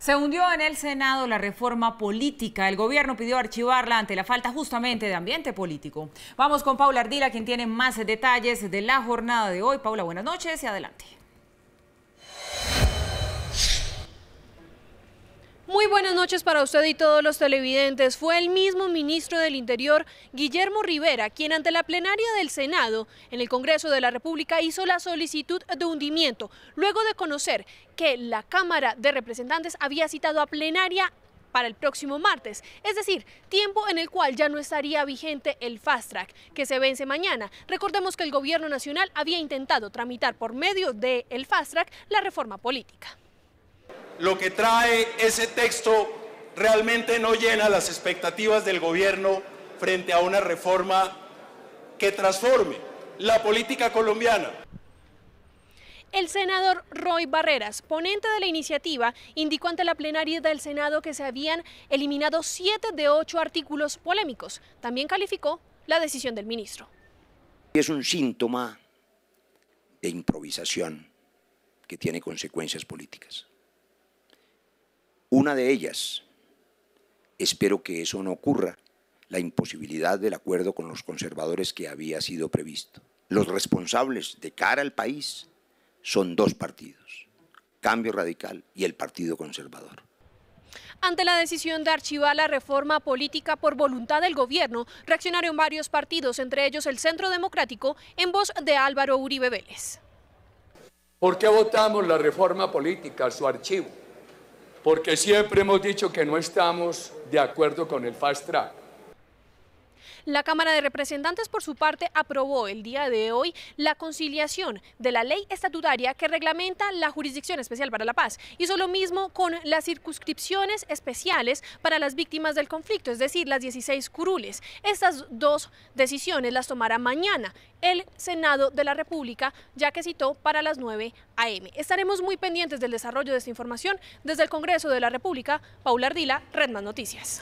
Se hundió en el Senado la reforma política. El gobierno pidió archivarla ante la falta justamente de ambiente político. Vamos con Paula Ardila, quien tiene más detalles de la jornada de hoy. Paula, buenas noches y adelante. noches para usted y todos los televidentes. Fue el mismo ministro del Interior, Guillermo Rivera, quien ante la plenaria del Senado en el Congreso de la República hizo la solicitud de hundimiento, luego de conocer que la Cámara de Representantes había citado a plenaria para el próximo martes, es decir, tiempo en el cual ya no estaría vigente el fast track que se vence mañana. Recordemos que el gobierno nacional había intentado tramitar por medio del el fast track la reforma política lo que trae ese texto realmente no llena las expectativas del gobierno frente a una reforma que transforme la política colombiana. El senador Roy Barreras, ponente de la iniciativa, indicó ante la plenaria del Senado que se habían eliminado siete de ocho artículos polémicos. También calificó la decisión del ministro. Es un síntoma de improvisación que tiene consecuencias políticas. Una de ellas, espero que eso no ocurra, la imposibilidad del acuerdo con los conservadores que había sido previsto. Los responsables de cara al país son dos partidos, Cambio Radical y el Partido Conservador. Ante la decisión de archivar la reforma política por voluntad del gobierno, reaccionaron varios partidos, entre ellos el Centro Democrático, en voz de Álvaro Uribe Vélez. ¿Por qué votamos la reforma política, su archivo? porque siempre hemos dicho que no estamos de acuerdo con el fast track. La Cámara de Representantes, por su parte, aprobó el día de hoy la conciliación de la ley estatutaria que reglamenta la Jurisdicción Especial para la Paz. Hizo lo mismo con las circunscripciones especiales para las víctimas del conflicto, es decir, las 16 curules. Estas dos decisiones las tomará mañana el Senado de la República, ya que citó para las 9 a.m. Estaremos muy pendientes del desarrollo de esta información desde el Congreso de la República. Paula Ardila, Red Más Noticias.